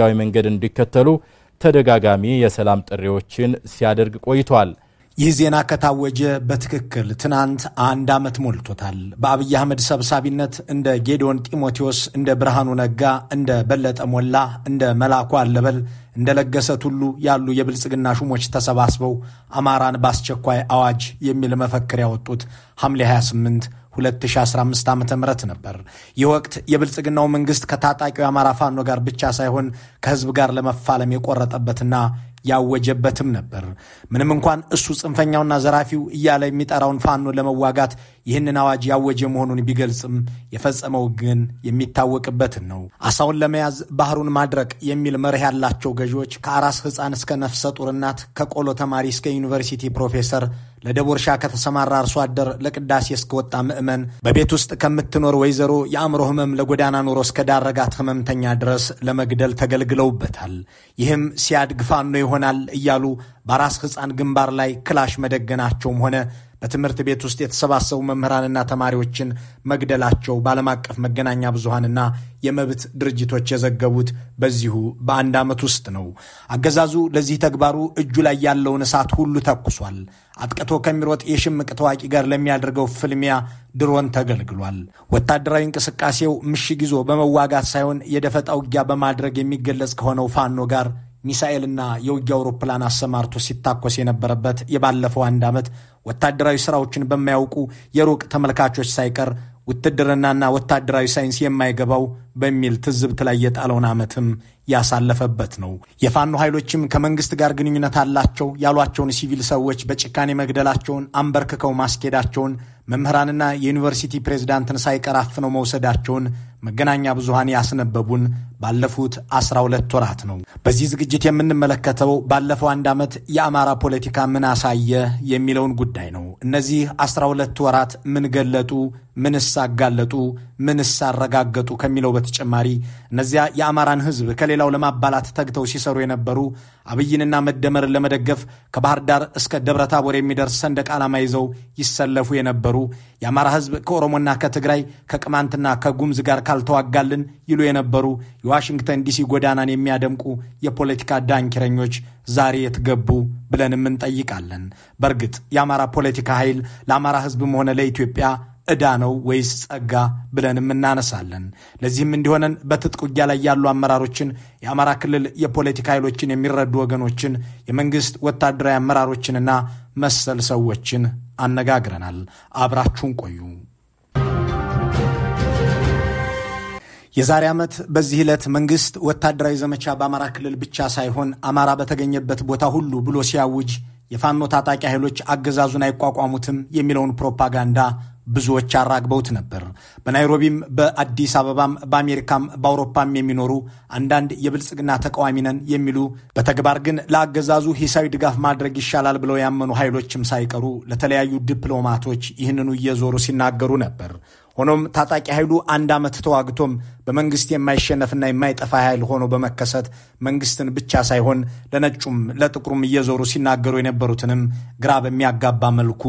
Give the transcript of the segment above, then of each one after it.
ህጋዊ መንገድ እንዲከተሉ ተደጋጋሚ የሰላም ጥሪዎችን ሲያደርግ ቆይቷል። ይህ ዜና ከታወጀ በትክክል ትናንት አንድ ዓመት ሞልቶታል። በአብይ አህመድ ሰብሳቢነት እንደ ጌዲዮን ጢሞቴዎስ፣ እንደ ብርሃኑ ነጋ፣ እንደ በለጠ ሞላ፣ እንደ መላኩ አለበል፣ እንደ ለገሰ ቱሉ ያሉ የብልጽግና ሹሞች ተሰባስበው አማራን በአስቸኳይ አዋጅ የሚል መፈክር ያወጡት ሐምሌ 28 2015 ዓ ም ነበር። ይህ ወቅት የብልጽግናው መንግስት ከታጣቂው የአማራ ፋኖ ጋር ብቻ ሳይሆን ከህዝብ ጋር ለመፋለም የቆረጠበትና ያወጀበትም ነበር። ምንም እንኳን እሱ ጽንፈኛውና ዘራፊው እያለ የሚጠራውን ፋኖ ለመዋጋት ይህንን አዋጅ ያወጀ መሆኑን ቢገልጽም የፈጸመው ግን የሚታወቅበትን ነው። አሳውን ለመያዝ ባህሩን ማድረቅ የሚል መርህ ያላቸው ገዢዎች ከአራስ ሕፃን እስከ ነፍሰ ጡር እናት፣ ከቆሎ ተማሪ እስከ ዩኒቨርሲቲ ፕሮፌሰር ለደቦ እርሻ ከተሰማራ አርሶ አደር ለቅዳሴ እስከወጣ ምዕመን በቤት ውስጥ ከምትኖር ወይዘሮ የአእምሮ ህመም ለጎዳና ኑሮ እስከዳረጋት ህመምተኛ ድረስ ለመግደል ተገልግለውበታል። ይህም ሲያድግ ፋኖ ይሆናል እያሉ በአራስ ሕፃን ግንባር ላይ ክላሽ መደገናቸውም ሆነ በትምህርት ቤት ውስጥ የተሰባሰቡ መምህራንና ተማሪዎችን መግደላቸው በዓለም አቀፍ መገናኛ ብዙሃንና የመብት ድርጅቶች የዘገቡት በዚሁ በአንድ ዓመት ውስጥ ነው። አገዛዙ ለዚህ ተግባሩ እጁ ላይ ያለውን እሳት ሁሉ ተኩሷል። አጥቅቶ ከሚሮጥ የሽምቅ ተዋቂ ጋር ለሚያደርገው ፍልሚያ ድሮን ተገልግሏል። ወታደራዊ እንቅስቃሴው ምሽግ ይዞ በመዋጋት ሳይሆን የደፈጣ ውጊያ በማድረግ የሚገለጽ ከሆነው ፋኖ ጋር ሚሳኤልና የውጊያ አውሮፕላን አሰማርቶ ሲታኮስ የነበረበት የባለፈው አንድ ዓመት ወታደራዊ ስራዎችን በማያውቁ የሩቅ ተመልካቾች ሳይቀር ውትድርናና ወታደራዊ ሳይንስ የማይገባው በሚል ትዝብት ላይ የጣለውን ዓመትም ያሳለፈበት ነው። የፋኖ ኃይሎችም ከመንግስት ጋር ግንኙነት አላቸው ያሏቸውን ሲቪል ሰዎች በጭካኔ መግደላቸውን፣ አንበርክከው ማስኬዳቸውን መምህራንና የዩኒቨርሲቲ ፕሬዝዳንትን ሳይቀራፍነው መውሰዳቸውን መገናኛ ብዙሃን ያስነበቡን ባለፉት 12 ወራት ነው። በዚህ ዝግጅት የምንመለከተው ባለፈው አንድ ዓመት የአማራ ፖለቲካ ምን አሳየ የሚለውን ጉዳይ ነው። እነዚህ 12 ወራት ምን ገለጡ፣ ምንስ አጋለጡ፣ ምንስ አረጋገጡ ከሚለው በተጨማሪ እነዚያ የአማራን ሕዝብ ከሌላው ለማባላት ተግተው ሲሰሩ የነበሩ አብይንና መደመርን ለመደገፍ ከባህር ዳር እስከ ደብረታቦር የሚደርስ ሰንደቅ ዓላማ ይዘው ይሰለፉ የነበሩ የአማራ ህዝብ ከኦሮሞና ከትግራይ ከቅማንትና ከጉምዝ ጋር ካልተዋጋልን ይሉ የነበሩ የዋሽንግተን ዲሲ ጎዳናን የሚያደምቁ የፖለቲካ ዳንኪረኞች ዛሬ የተገቡ ብለንም እንጠይቃለን። በእርግጥ የአማራ ፖለቲካ ኃይል ለአማራ ህዝብም ሆነ ለኢትዮጵያ ዕዳ ነው ወይስ ጸጋ ብለንም እናነሳለን። ለዚህም እንዲሆነን በትጥቅ ውጊያ ላይ ያሉ አመራሮችን፣ የአማራ ክልል የፖለቲካ ኃይሎችን የሚረዱ ወገኖችን፣ የመንግስት ወታደራዊ አመራሮችንና መሰል ሰዎችን አነጋግረናል። አብራችሁን ቆዩ። የዛሬ ዓመት በዚህ ዕለት መንግሥት ወታደራዊ ዘመቻ በአማራ ክልል ብቻ ሳይሆን አማራ በተገኘበት ቦታ ሁሉ ብሎ ሲያውጅ የፋኖ ታጣቂ ኃይሎች አገዛዙን አይቋቋሙትም የሚለውን ፕሮፓጋንዳ ብዙዎች አራግበውት ነበር። በናይሮቢም በአዲስ አበባም በአሜሪካም በአውሮፓም የሚኖሩ አንዳንድ የብልጽግና ተቃዋሚ ነን የሚሉ በተግባር ግን ለአገዛዙ ሂሳዊ ድጋፍ ማድረግ ይሻላል ብለው ያመኑ ኃይሎችም ሳይቀሩ ለተለያዩ ዲፕሎማቶች ይህንኑ እየዞሩ ሲናገሩ ነበር። ሆኖም ታጣቂ ኃይሉ አንድ ዓመት ተዋግቶም በመንግስት የማይሸነፍና የማይጠፋ ኃይል ሆኖ በመከሰት መንግስትን ብቻ ሳይሆን ለነጩም ለጥቁሩም እየዞሩ ሲናገሩ የነበሩትንም ግራ በሚያጋባ መልኩ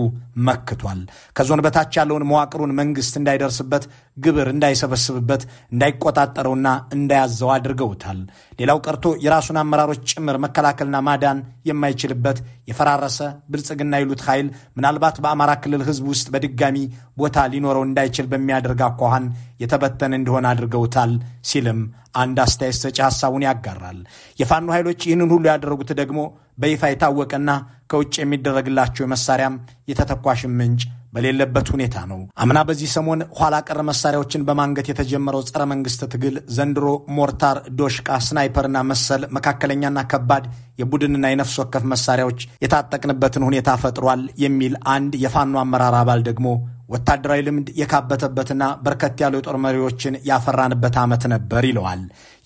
መክቷል። ከዞን በታች ያለውን መዋቅሩን መንግስት እንዳይደርስበት፣ ግብር እንዳይሰበስብበት፣ እንዳይቆጣጠረውና እንዳያዘው አድርገውታል። ሌላው ቀርቶ የራሱን አመራሮች ጭምር መከላከልና ማዳን የማይችልበት የፈራረሰ ብልጽግና ይሉት ኃይል ምናልባት በአማራ ክልል ህዝብ ውስጥ በድጋሚ ቦታ ሊኖረው እንዳይችል በሚያደርግ አኳኋን የተበተነ እንደሆነ አድርገውታል ሲልም አንድ አስተያየት ሰጪ ሐሳቡን ያጋራል። የፋኖ ኃይሎች ይህንን ሁሉ ያደረጉት ደግሞ በይፋ የታወቀና ከውጭ የሚደረግላቸው መሳሪያም የተተኳሽን ምንጭ በሌለበት ሁኔታ ነው። አምና በዚህ ሰሞን ኋላ ቀር መሳሪያዎችን በማንገት የተጀመረው ጸረ መንግስት ትግል ዘንድሮ ሞርታር፣ ዶሽቃ፣ ስናይፐርና መሰል መካከለኛና ከባድ የቡድንና የነፍስ ወከፍ መሳሪያዎች የታጠቅንበትን ሁኔታ ፈጥሯል የሚል አንድ የፋኖ አመራር አባል ደግሞ ወታደራዊ ልምድ የካበተበትና በርከት ያሉ የጦር መሪዎችን ያፈራንበት ዓመት ነበር ይለዋል።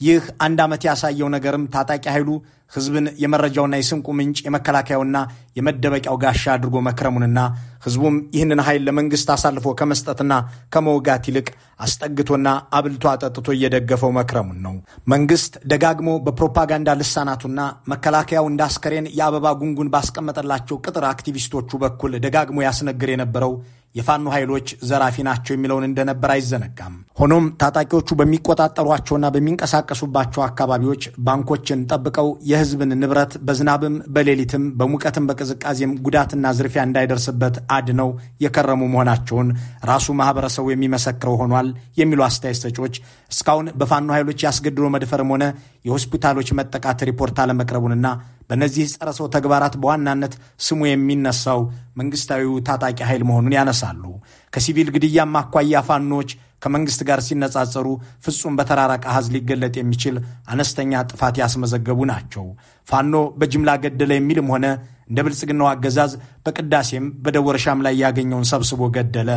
ይህ አንድ ዓመት ያሳየው ነገርም ታጣቂ ኃይሉ ህዝብን የመረጃውና የስንቁ ምንጭ የመከላከያውና የመደበቂያው ጋሻ አድርጎ መክረሙንና ህዝቡም ይህንን ኃይል ለመንግስት አሳልፎ ከመስጠትና ከመውጋት ይልቅ አስጠግቶና አብልቶ አጠጥቶ እየደገፈው መክረሙን ነው። መንግስት ደጋግሞ በፕሮፓጋንዳ ልሳናቱና መከላከያው እንደ አስከሬን የአበባ ጉንጉን ባስቀመጠላቸው ቅጥር አክቲቪስቶቹ በኩል ደጋግሞ ያስነግር የነበረው የፋኖ ኃይሎች ዘራፊ ናቸው የሚለውን እንደነበር አይዘነጋም። ሆኖም ታጣቂዎቹ በሚቆጣጠሯቸውና በሚንቀሳቀሱባቸው አካባቢዎች ባንኮችን ጠብቀው የህዝብን ንብረት በዝናብም በሌሊትም በሙቀትም በቅዝቃዜም ጉዳትና ዝርፊያ እንዳይደርስበት አድነው የከረሙ መሆናቸውን ራሱ ማህበረሰቡ የሚመሰክረው ሆኗል የሚሉ አስተያየት ሰጪዎች እስካሁን በፋኖ ኃይሎች ያስገድሎ መድፈርም ሆነ የሆስፒታሎች መጠቃት ሪፖርት አለመቅረቡንና በእነዚህ ጸረ ሰው ተግባራት በዋናነት ስሙ የሚነሳው መንግስታዊው ታጣቂ ኃይል መሆኑን ያነሳሉ። ከሲቪል ግድያም አኳያ ፋኖች ከመንግስት ጋር ሲነጻጸሩ ፍጹም በተራራቀ አሃዝ ሊገለጥ የሚችል አነስተኛ ጥፋት ያስመዘገቡ ናቸው። ፋኖ በጅምላ ገደለ የሚልም ሆነ እንደ ብልጽግናው አገዛዝ በቅዳሴም በደወረሻም ላይ ያገኘውን ሰብስቦ ገደለ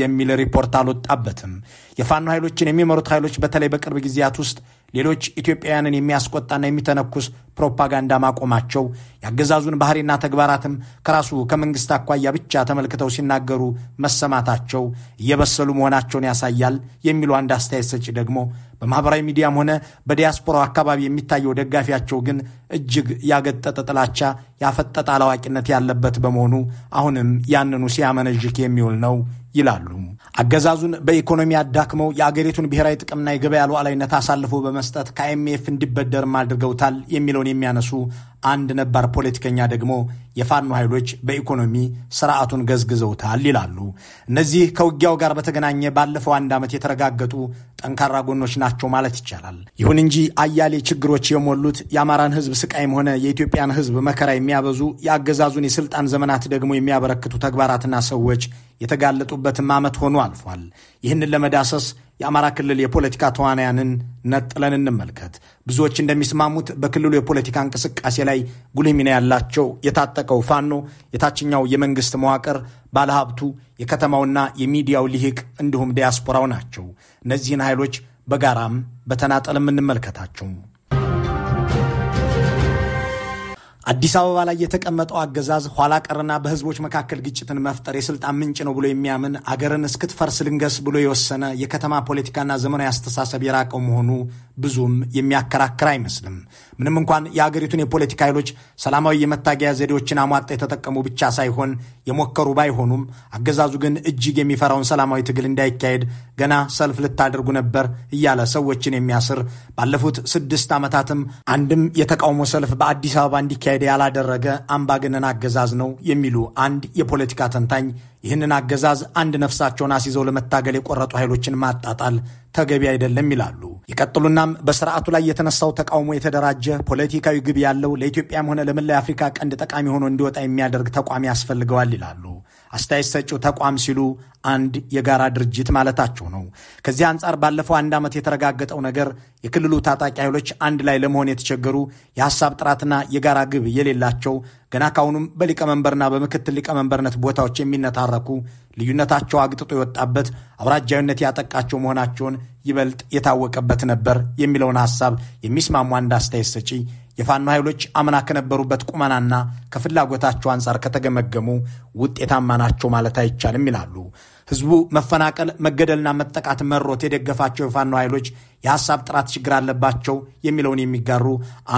የሚል ሪፖርት አልወጣበትም። የፋኖ ኃይሎችን የሚመሩት ኃይሎች በተለይ በቅርብ ጊዜያት ውስጥ ሌሎች ኢትዮጵያውያንን የሚያስቆጣና የሚተነኩስ ፕሮፓጋንዳ ማቆማቸው የአገዛዙን ባህሪና ተግባራትም ከራሱ ከመንግስት አኳያ ብቻ ተመልክተው ሲናገሩ መሰማታቸው እየበሰሉ መሆናቸውን ያሳያል የሚሉ አንድ አስተያየት ሰጪ ደግሞ በማህበራዊ ሚዲያም ሆነ በዲያስፖራው አካባቢ የሚታየው ደጋፊያቸው ግን እጅግ ያገጠጠ ጥላቻ፣ ያፈጠጠ አላዋቂነት ያለበት በመሆኑ አሁንም ያንኑ ሲያመነዥክ የሚውል ነው ይላሉ። አገዛዙን በኢኮኖሚ አዳክመው የአገሪቱን ብሔራዊ ጥቅምና የገበያ ሉዓላዊነት አሳልፎ በመስጠት ከአይኤምኤፍ እንዲበደርም አድርገውታል የሚለውን የሚያነሱ አንድ ነባር ፖለቲከኛ ደግሞ የፋኖ ኃይሎች በኢኮኖሚ ስርዓቱን ገዝግዘውታል ይላሉ። እነዚህ ከውጊያው ጋር በተገናኘ ባለፈው አንድ ዓመት የተረጋገጡ ጠንካራ ጎኖች ናቸው ማለት ይቻላል። ይሁን እንጂ አያሌ ችግሮች የሞሉት የአማራን ህዝብ ስቃይም ሆነ የኢትዮጵያን ህዝብ መከራ የሚያበዙ የአገዛዙን የስልጣን ዘመናት ደግሞ የሚያበረክቱ ተግባራትና ሰዎች የተጋለጡበትም ዓመት ሆኖ አልፏል። ይህንን ለመዳሰስ የአማራ ክልል የፖለቲካ ተዋናያንን ነጥለን እንመልከት። ብዙዎች እንደሚስማሙት በክልሉ የፖለቲካ እንቅስቃሴ ላይ ጉልህ ሚና ያላቸው የታጠቀው ፋኖ፣ የታችኛው የመንግስት መዋቅር፣ ባለሀብቱ፣ የከተማውና የሚዲያው ልሂቅ እንዲሁም ዲያስፖራው ናቸው። እነዚህን ኃይሎች በጋራም በተናጠልም እንመልከታቸው። አዲስ አበባ ላይ የተቀመጠው አገዛዝ ኋላ ቀርና በህዝቦች መካከል ግጭትን መፍጠር የስልጣን ምንጭ ነው ብሎ የሚያምን አገርን እስክትፈርስ ልንገስ ብሎ የወሰነ የከተማ ፖለቲካና ዘመናዊ አስተሳሰብ የራቀው መሆኑ ብዙም የሚያከራክር አይመስልም። ምንም እንኳን የአገሪቱን የፖለቲካ ኃይሎች ሰላማዊ የመታገያ ዘዴዎችን አሟጣ የተጠቀሙ ብቻ ሳይሆን የሞከሩ ባይሆኑም አገዛዙ ግን እጅግ የሚፈራውን ሰላማዊ ትግል እንዳይካሄድ ገና ሰልፍ ልታደርጉ ነበር እያለ ሰዎችን የሚያስር ባለፉት ስድስት ዓመታትም አንድም የተቃውሞ ሰልፍ በአዲስ አበባ እንዲካሄድ ያላደረገ አምባገነን አገዛዝ ነው የሚሉ አንድ የፖለቲካ ተንታኝ ይህንን አገዛዝ አንድ ነፍሳቸውን አስይዘው ለመታገል የቆረጡ ኃይሎችን ማጣጣል ተገቢ አይደለም ይላሉ። ይቀጥሉናም በስርዓቱ ላይ የተነሳው ተቃውሞ የተደራጀ ፖለቲካዊ ግብ ያለው ለኢትዮጵያም ሆነ ለመላ አፍሪካ ቀንድ ጠቃሚ ሆኖ እንዲወጣ የሚያደርግ ተቋም ያስፈልገዋል ይላሉ። አስተያየት ሰጪው ተቋም ሲሉ አንድ የጋራ ድርጅት ማለታቸው ነው። ከዚህ አንጻር ባለፈው አንድ ዓመት የተረጋገጠው ነገር የክልሉ ታጣቂ ኃይሎች አንድ ላይ ለመሆን የተቸገሩ፣ የሐሳብ ጥራትና የጋራ ግብ የሌላቸው ገና ካሁኑም በሊቀመንበርና በምክትል ሊቀመንበርነት ቦታዎች የሚነታረኩ ልዩነታቸው አግጥጦ የወጣበት አውራጃዊነት ያጠቃቸው መሆናቸውን ይበልጥ የታወቀበት ነበር የሚለውን ሐሳብ የሚስማሙ አንድ አስተያየት ሰጪ የፋኖ ኃይሎች አምና ከነበሩበት ቁመናና ከፍላጎታቸው አንጻር ከተገመገሙ ውጤታማ ናቸው ማለት አይቻልም ይላሉ። ህዝቡ መፈናቀል፣ መገደልና መጠቃት መሮት የደገፋቸው የፋኖ ኃይሎች የሀሳብ ጥራት ችግር አለባቸው የሚለውን የሚጋሩ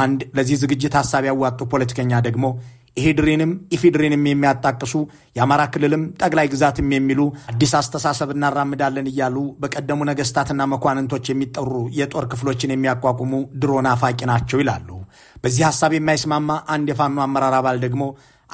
አንድ ለዚህ ዝግጅት ሀሳብ ያዋጡ ፖለቲከኛ ደግሞ ኢሄድሪንም ኢፊድሪንም የሚያጣቅሱ የአማራ ክልልም ጠቅላይ ግዛትም የሚሉ አዲስ አስተሳሰብ እናራምዳለን እያሉ በቀደሙ ነገስታትና መኳንንቶች የሚጠሩ የጦር ክፍሎችን የሚያቋቁሙ ድሮ ናፋቂ ናቸው ይላሉ። በዚህ ሐሳብ የማይስማማ አንድ የፋኖ አመራር አባል ደግሞ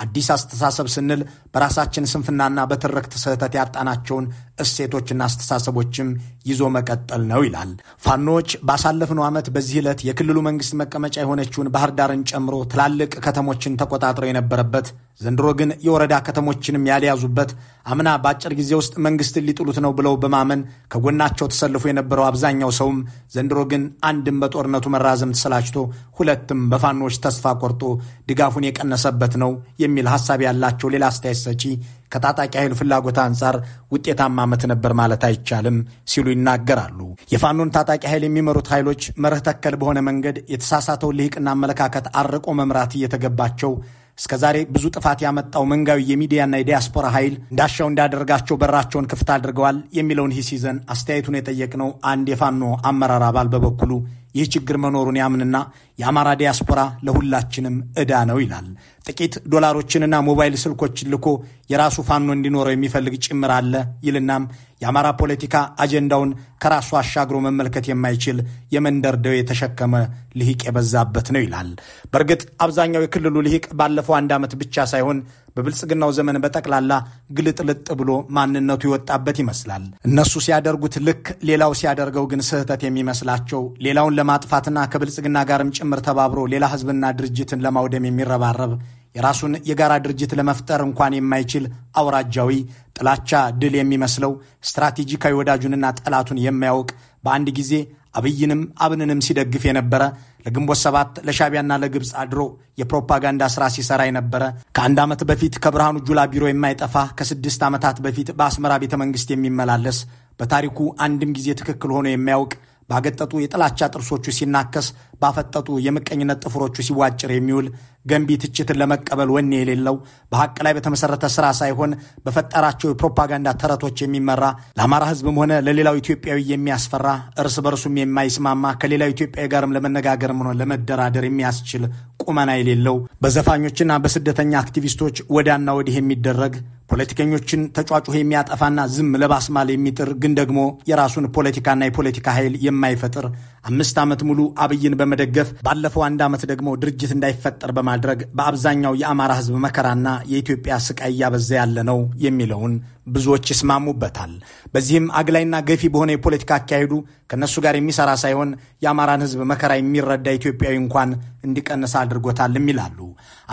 አዲስ አስተሳሰብ ስንል በራሳችን ስንፍናና በትርክት ስህተት ያጣናቸውን እሴቶችና አስተሳሰቦችም ይዞ መቀጠል ነው ይላል። ፋኖች ባሳለፍነው ዓመት በዚህ ዕለት የክልሉ መንግስት መቀመጫ የሆነችውን ባህር ዳርን ጨምሮ ትላልቅ ከተሞችን ተቆጣጥረው የነበረበት ዘንድሮ ግን የወረዳ ከተሞችንም ያልያዙበት አምና በአጭር ጊዜ ውስጥ መንግስትን ሊጥሉት ነው ብለው በማመን ከጎናቸው ተሰልፎ የነበረው አብዛኛው ሰውም ዘንድሮ ግን አንድም በጦርነቱ መራዘም ተሰላችቶ፣ ሁለትም በፋኖች ተስፋ ቆርጦ ድጋፉን የቀነሰበት ነው የሚል ሀሳብ ያላቸው ሌላ አስተያየት ሰጪ ከታጣቂ ኃይሉ ፍላጎት አንጻር ውጤታማ ዓመት ነበር ማለት አይቻልም ሲሉ ይናገራሉ። የፋኖን ታጣቂ ኃይል የሚመሩት ኃይሎች መርህ ተከል በሆነ መንገድ የተሳሳተውን ልሂቅና አመለካከት አርቆ መምራት እየተገባቸው እስከዛሬ ብዙ ጥፋት ያመጣው መንጋዊ የሚዲያና የዲያስፖራ ኃይል እንዳሻው እንዳደርጋቸው በራቸውን ክፍት አድርገዋል የሚለውን ሂስ ይዘን አስተያየቱን የጠየቅነው አንድ የፋኖ አመራር አባል በበኩሉ ይህ ችግር መኖሩን ያምንና የአማራ ዲያስፖራ ለሁላችንም ዕዳ ነው ይላል። ጥቂት ዶላሮችንና ሞባይል ስልኮችን ልኮ የራሱ ፋኖ እንዲኖረው የሚፈልግ ጭምር አለ ይልናም የአማራ ፖለቲካ አጀንዳውን ከራሱ አሻግሮ መመልከት የማይችል የመንደር ደው የተሸከመ ልሂቅ የበዛበት ነው ይላል። በእርግጥ አብዛኛው የክልሉ ልሂቅ ባለፈው አንድ ዓመት ብቻ ሳይሆን በብልጽግናው ዘመን በጠቅላላ ግልጥልጥ ብሎ ማንነቱ ይወጣበት ይመስላል። እነሱ ሲያደርጉት ልክ፣ ሌላው ሲያደርገው ግን ስህተት የሚመስላቸው ሌላውን ለማጥፋትና ከብልጽግና ጋርም ጭምር ተባብሮ ሌላ ህዝብና ድርጅትን ለማውደም የሚረባረብ የራሱን የጋራ ድርጅት ለመፍጠር እንኳን የማይችል አውራጃዊ ጥላቻ ድል የሚመስለው ስትራቴጂካዊ ወዳጁንና ጠላቱን የማያውቅ በአንድ ጊዜ አብይንም አብንንም ሲደግፍ የነበረ ለግንቦት ሰባት ለሻቢያና ለግብፅ አድሮ የፕሮፓጋንዳ ስራ ሲሰራ የነበረ ከአንድ ዓመት በፊት ከብርሃኑ ጁላ ቢሮ የማይጠፋ ከስድስት ዓመታት በፊት በአስመራ ቤተ መንግስት የሚመላለስ በታሪኩ አንድም ጊዜ ትክክል ሆኖ የማያውቅ ባገጠጡ የጥላቻ ጥርሶቹ ሲናከስ ባፈጠጡ የምቀኝነት ጥፍሮቹ ሲዋጭር የሚውል ገንቢ ትችትን ለመቀበል ወኔ የሌለው በሀቅ ላይ በተመሰረተ ስራ ሳይሆን በፈጠራቸው የፕሮፓጋንዳ ተረቶች የሚመራ ለአማራ ህዝብም ሆነ ለሌላው ኢትዮጵያዊ የሚያስፈራ እርስ በርሱም የማይስማማ ከሌላው ኢትዮጵያዊ ጋርም ለመነጋገርም ሆነ ለመደራደር የሚያስችል ቁመና የሌለው በዘፋኞችና በስደተኛ አክቲቪስቶች ወዳና ወዲህ የሚደረግ ፖለቲከኞችን ተጫጩህ የሚያጠፋና ዝም ለባስማል የሚጥር ግን ደግሞ የራሱን ፖለቲካና የፖለቲካ ኃይል የማይፈጥር አምስት ዓመት ሙሉ አብይን በመደገፍ ባለፈው አንድ ዓመት ደግሞ ድርጅት እንዳይፈጠር በማ በማድረግ በአብዛኛው የአማራ ህዝብ መከራና የኢትዮጵያ ስቃይ እያበዛ ያለ ነው የሚለውን ብዙዎች ይስማሙበታል። በዚህም አግላይና ገፊ በሆነ የፖለቲካ አካሄዱ ከእነሱ ጋር የሚሰራ ሳይሆን የአማራን ህዝብ መከራ የሚረዳ ኢትዮጵያዊ እንኳን እንዲቀንስ አድርጎታልም ይላሉ።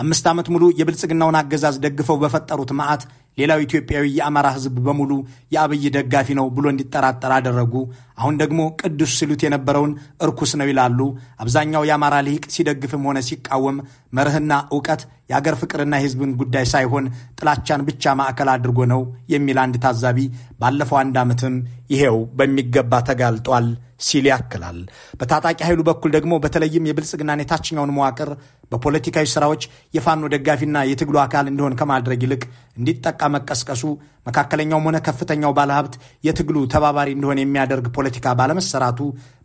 አምስት ዓመት ሙሉ የብልጽግናውን አገዛዝ ደግፈው በፈጠሩት መዓት ሌላው ኢትዮጵያዊ የአማራ ህዝብ በሙሉ የአብይ ደጋፊ ነው ብሎ እንዲጠራጠር አደረጉ። አሁን ደግሞ ቅዱስ ሲሉት የነበረውን እርኩስ ነው ይላሉ። አብዛኛው የአማራ ልሂቅ ሲደግፍም ሆነ ሲቃወም መርህና እውቀት የአገር ፍቅርና የህዝብን ጉዳይ ሳይሆን ጥላቻን ብቻ ማዕከል አድርጎ ነው የሚል አንድ ታዛቢ ባለፈው አንድ ዓመትም ይሄው በሚገባ ተጋልጧል ሲል ያክላል። በታጣቂ ኃይሉ በኩል ደግሞ በተለይም የብልጽግናን የታችኛውን መዋቅር በፖለቲካዊ ስራዎች የፋኖ ደጋፊና የትግሉ አካል እንዲሆን ከማድረግ ይልቅ እንዲጠቃ መቀስቀሱ መካከለኛውም ሆነ ከፍተኛው ባለሀብት የትግሉ ተባባሪ እንደሆነ የሚያደርግ ፖለቲካ ባለመሰራቱ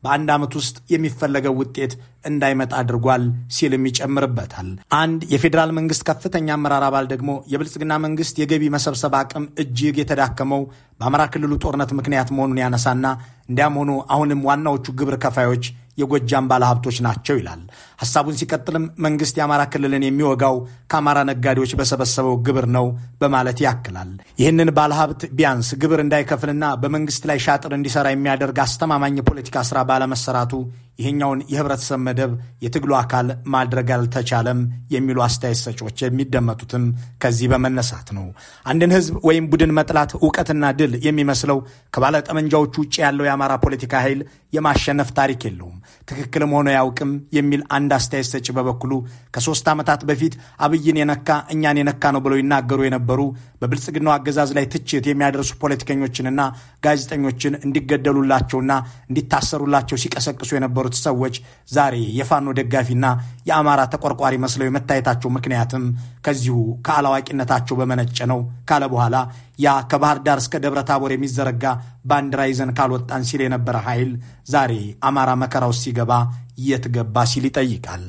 በአንድ ዓመት ውስጥ የሚፈለገው ውጤት እንዳይመጣ አድርጓል ሲልም ይጨምርበታል። አንድ የፌዴራል መንግስት ከፍተኛ አመራር አባል ደግሞ የብልጽግና መንግስት የገቢ መሰብሰብ አቅም እጅግ የተዳከመው በአማራ ክልሉ ጦርነት ምክንያት መሆኑን ያነሳና እንዲያም ሆኖ አሁንም ዋናዎቹ ግብር ከፋዮች የጎጃም ባለሀብቶች ናቸው ይላል። ሀሳቡን ሲቀጥልም መንግስት የአማራ ክልልን የሚወጋው ከአማራ ነጋዴዎች በሰበሰበው ግብር ነው በማለት ያክላል። ይህንን ባለሀብት ቢያንስ ግብር እንዳይከፍልና በመንግስት ላይ ሻጥር እንዲሰራ የሚያደርግ አስተማማኝ የፖለቲካ ስራ ባለመሰራቱ ይህኛውን የህብረተሰብ መደብ የትግሉ አካል ማድረግ አልተቻለም የሚሉ አስተያየት ሰጪዎች የሚደመጡትም ከዚህ በመነሳት ነው። አንድን ህዝብ ወይም ቡድን መጥላት እውቀትና ድል የሚመስለው ከባለጠመንጃዎቹ ውጭ ያለው የአማራ ፖለቲካ ኃይል የማሸነፍ ታሪክ የለውም፣ ትክክልም ሆኖ ያውቅም የሚል አንድ አስተያየት ሰጪ በበኩሉ ከሶስት ዓመታት በፊት አብይን የነካ እኛን የነካ ነው ብለው ይናገሩ የነበሩ በብልጽግናው አገዛዝ ላይ ትችት የሚያደርሱ ፖለቲከኞችንና ጋዜጠኞችን እንዲገደሉላቸውና እንዲታሰሩላቸው ሲቀሰቅሱ የነበሩት ሰዎች ዛሬ የፋኖ ደጋፊና የአማራ ተቆርቋሪ መስለው የመታየታቸው ምክንያትም ከዚሁ ከአላዋቂነታቸው በመነጨ ነው ካለ በኋላ ያ ከባህር ዳር እስከ ደብረ ታቦር የሚዘረጋ ባንዲራ ይዘን ካልወጣን ሲል የነበረ ኃይል ዛሬ አማራ መከራ ውስጥ ሲገባ የት ገባ ሲል ይጠይቃል።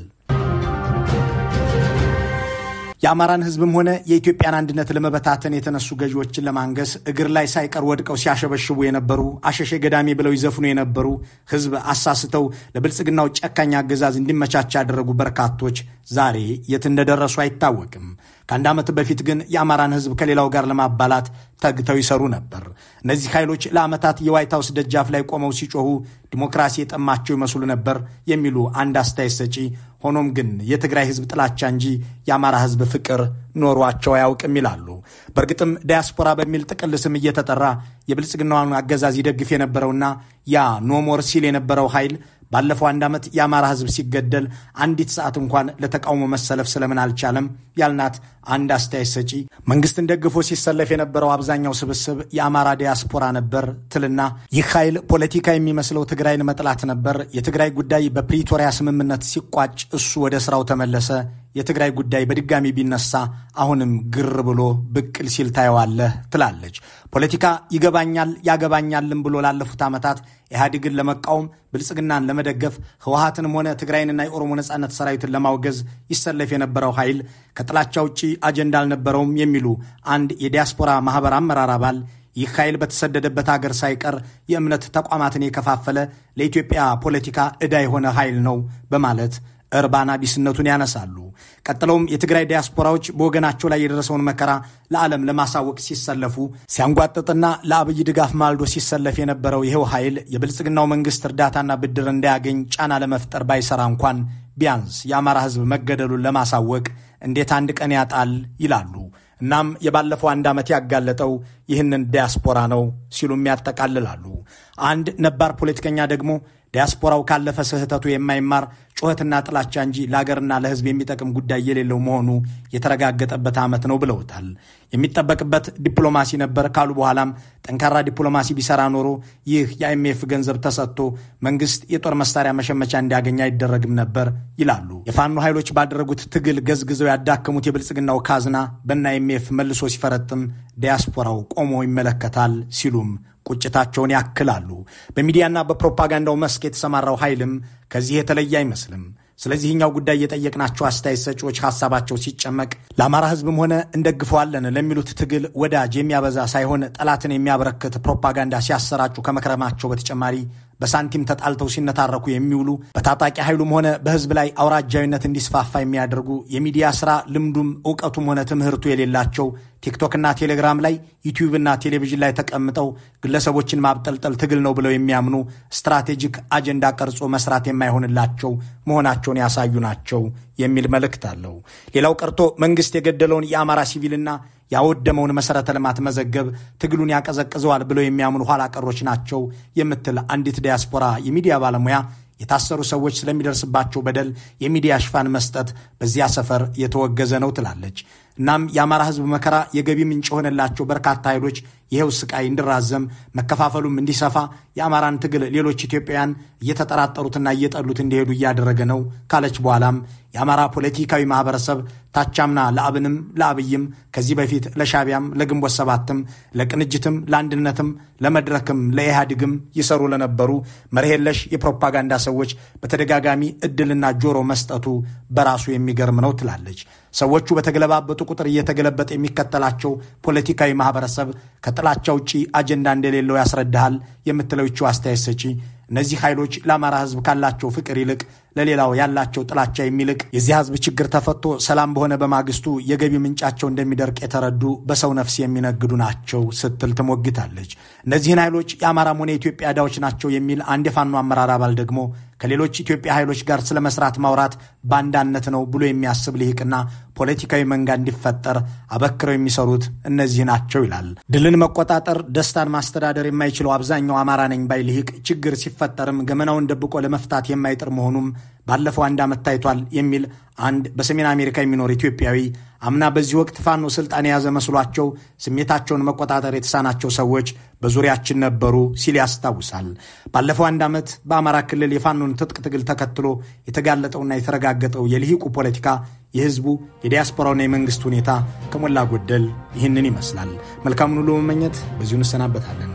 የአማራን ህዝብም ሆነ የኢትዮጵያን አንድነት ለመበታተን የተነሱ ገዢዎችን ለማንገስ እግር ላይ ሳይቀር ወድቀው ሲያሸበሽቡ የነበሩ አሸሼ ገዳሜ ብለው ይዘፍኑ የነበሩ ህዝብ አሳስተው ለብልጽግናው ጨካኝ አገዛዝ እንዲመቻች ያደረጉ በርካቶች ዛሬ የት እንደደረሱ አይታወቅም። ከአንድ ዓመት በፊት ግን የአማራን ህዝብ ከሌላው ጋር ለማባላት ተግተው ይሰሩ ነበር። እነዚህ ኃይሎች ለዓመታት የዋይት ደጃፍ ላይ ቆመው ሲጮሁ ዲሞክራሲ የጠማቸው ይመስሉ ነበር የሚሉ አንድ አስተያየት ሰጪ፣ ሆኖም ግን የትግራይ ህዝብ ጥላቻ እንጂ የአማራ ህዝብ ፍቅር ኖሯቸው አያውቅም ይላሉ። በእርግጥም ዲያስፖራ በሚል ጥቅል ስም እየተጠራ የብልጽግናውን አገዛዝ ይደግፍ የነበረውና ያ ኖሞር ሲል የነበረው ኃይል ባለፈው አንድ ዓመት የአማራ ህዝብ ሲገደል አንዲት ሰዓት እንኳን ለተቃውሞ መሰለፍ ስለምን አልቻለም ያልናት አንድ አስተያየት ሰጪ መንግስትን ደግፎ ሲሰለፍ የነበረው አብዛኛው ስብስብ የአማራ ዲያስፖራ ነበር ትልና ይህ ኃይል ፖለቲካ የሚመስለው ትግራይን መጥላት ነበር። የትግራይ ጉዳይ በፕሪቶሪያ ስምምነት ሲቋጭ እሱ ወደ ስራው ተመለሰ። የትግራይ ጉዳይ በድጋሚ ቢነሳ አሁንም ግር ብሎ ብቅል ሲል ታየዋለህ ትላለች። ፖለቲካ ይገባኛል ያገባኛልም ብሎ ላለፉት ዓመታት ኢህአዴግን ለመቃወም ብልጽግናን ለመደገፍ ህወሀትንም ሆነ ትግራይንና የኦሮሞ ነጻነት ሰራዊትን ለማውገዝ ይሰለፍ የነበረው ኃይል ከጥላቻ ውጪ አጀንዳ አልነበረውም የሚሉ አንድ የዲያስፖራ ማህበር አመራር አባል ይህ ኃይል በተሰደደበት አገር ሳይቀር የእምነት ተቋማትን የከፋፈለ ለኢትዮጵያ ፖለቲካ ዕዳ የሆነ ኃይል ነው በማለት እርባና ቢስነቱን ያነሳሉ። ቀጥለውም የትግራይ ዲያስፖራዎች በወገናቸው ላይ የደረሰውን መከራ ለዓለም ለማሳወቅ ሲሰለፉ ሲያንጓጥጥና ለአብይ ድጋፍ ማልዶ ሲሰለፍ የነበረው ይኸው ኃይል የብልጽግናው መንግስት እርዳታና ብድር እንዳያገኝ ጫና ለመፍጠር ባይሰራ እንኳን ቢያንስ የአማራ ህዝብ መገደሉን ለማሳወቅ እንዴት አንድ ቀን ያጣል ይላሉ። እናም የባለፈው አንድ ዓመት ያጋለጠው ይህንን ዲያስፖራ ነው ሲሉም ያጠቃልላሉ። አንድ ነባር ፖለቲከኛ ደግሞ ዲያስፖራው ካለፈ ስህተቱ የማይማር ጩኸትና ጥላቻ እንጂ ለአገርና ለሕዝብ የሚጠቅም ጉዳይ የሌለው መሆኑ የተረጋገጠበት ዓመት ነው ብለውታል። የሚጠበቅበት ዲፕሎማሲ ነበር ካሉ በኋላም ጠንካራ ዲፕሎማሲ ቢሰራ ኖሮ ይህ የአይኤምኤፍ ገንዘብ ተሰጥቶ መንግስት የጦር መሳሪያ መሸመቻ እንዲያገኝ አይደረግም ነበር ይላሉ። የፋኖ ኃይሎች ባደረጉት ትግል ገዝግዘው ያዳከሙት የብልጽግናው ካዝና በአይኤምኤፍ መልሶ ሲፈረጥም ዲያስፖራው ቆሞ ይመለከታል ሲሉም ቁጭታቸውን ያክላሉ። በሚዲያና በፕሮፓጋንዳው መስክ የተሰማራው ኃይልም ከዚህ የተለየ አይመስልም። ስለዚህኛው ጉዳይ የጠየቅናቸው አስተያየት ሰጪዎች ሀሳባቸው ሲጨመቅ ለአማራ ሕዝብም ሆነ እንደግፈዋለን ለሚሉት ትግል ወዳጅ የሚያበዛ ሳይሆን ጠላትን የሚያበረክት ፕሮፓጋንዳ ሲያሰራጩ ከመክረማቸው በተጨማሪ በሳንቲም ተጣልተው ሲነታረኩ የሚውሉ በታጣቂ ኃይሉም ሆነ በህዝብ ላይ አውራጃዊነት እንዲስፋፋ የሚያደርጉ የሚዲያ ስራ ልምዱም እውቀቱም ሆነ ትምህርቱ የሌላቸው ቲክቶክና ቴሌግራም ላይ ዩቲዩብና ቴሌቪዥን ላይ ተቀምጠው ግለሰቦችን ማብጠልጠል ትግል ነው ብለው የሚያምኑ ስትራቴጂክ አጀንዳ ቀርጾ መስራት የማይሆንላቸው መሆናቸውን ያሳዩ ናቸው የሚል መልእክት አለው። ሌላው ቀርቶ መንግስት የገደለውን የአማራ ሲቪልና ያወደመውን መሰረተ ልማት መዘገብ ትግሉን ያቀዘቅዘዋል ብለው የሚያምኑ ኋላ ቀሮች ናቸው የምትል አንዲት ዲያስፖራ የሚዲያ ባለሙያ የታሰሩ ሰዎች ስለሚደርስባቸው በደል የሚዲያ ሽፋን መስጠት በዚያ ሰፈር የተወገዘ ነው ትላለች። እናም የአማራ ሕዝብ መከራ የገቢ ምንጭ የሆነላቸው በርካታ ኃይሎች ይኸው ስቃይ እንዲራዘም መከፋፈሉም እንዲሰፋ የአማራን ትግል ሌሎች ኢትዮጵያውያን እየተጠራጠሩትና እየጠሉት እንዲሄዱ እያደረገ ነው ካለች በኋላም የአማራ ፖለቲካዊ ማህበረሰብ ታቻምና ለአብንም ለአብይም ከዚህ በፊት ለሻቢያም ለግንቦት ሰባትም ለቅንጅትም ለአንድነትም ለመድረክም ለኢህአዲግም ይሰሩ ለነበሩ መርሄለሽ የፕሮፓጋንዳ ሰዎች በተደጋጋሚ እድልና ጆሮ መስጠቱ በራሱ የሚገርም ነው ትላለች። ሰዎቹ በተገለባበጡ ቁጥር እየተገለበጠ የሚከተላቸው ፖለቲካዊ ማህበረሰብ ከጥላቻ ውጪ አጀንዳ እንደሌለው ያስረዳሃል የምትለው ይችው አስተያየት ሰጪ እነዚህ ኃይሎች ለአማራ ህዝብ ካላቸው ፍቅር ይልቅ ለሌላው ያላቸው ጥላቻ የሚልቅ የዚህ ህዝብ ችግር ተፈቶ ሰላም በሆነ በማግስቱ የገቢ ምንጫቸው እንደሚደርቅ የተረዱ በሰው ነፍስ የሚነግዱ ናቸው ስትል ትሞግታለች። እነዚህን ኃይሎች የአማራም ሆነ የኢትዮጵያ ዕዳዎች ናቸው የሚል አንድ የፋኖ አመራር አባል ደግሞ ከሌሎች ኢትዮጵያ ኃይሎች ጋር ስለ መስራት ማውራት ባንዳነት ነው ብሎ የሚያስብ ልሂቅና ፖለቲካዊ መንጋ እንዲፈጠር አበክረው የሚሰሩት እነዚህ ናቸው ይላል። ድልን መቆጣጠር፣ ደስታን ማስተዳደር የማይችለው አብዛኛው አማራ ነኝ ባይ ልሂቅ ችግር ሲፈጠርም ገመናውን ደብቆ ለመፍታት የማይጥር መሆኑም ባለፈው አንድ ዓመት ታይቷል የሚል አንድ በሰሜን አሜሪካ የሚኖር ኢትዮጵያዊ አምና በዚህ ወቅት ፋኖ ስልጣን የያዘ መስሏቸው ስሜታቸውን መቆጣጠር የተሳናቸው ሰዎች በዙሪያችን ነበሩ ሲል ያስታውሳል። ባለፈው አንድ ዓመት በአማራ ክልል የፋኖን ትጥቅ ትግል ተከትሎ የተጋለጠውና የተረጋገጠው የልሂቁ ፖለቲካ፣ የህዝቡ የዲያስፖራውና የመንግስት ሁኔታ ከሞላ ጎደል ይህንን ይመስላል። መልካሙን ሁሉ መመኘት በዚሁ እንሰናበታለን።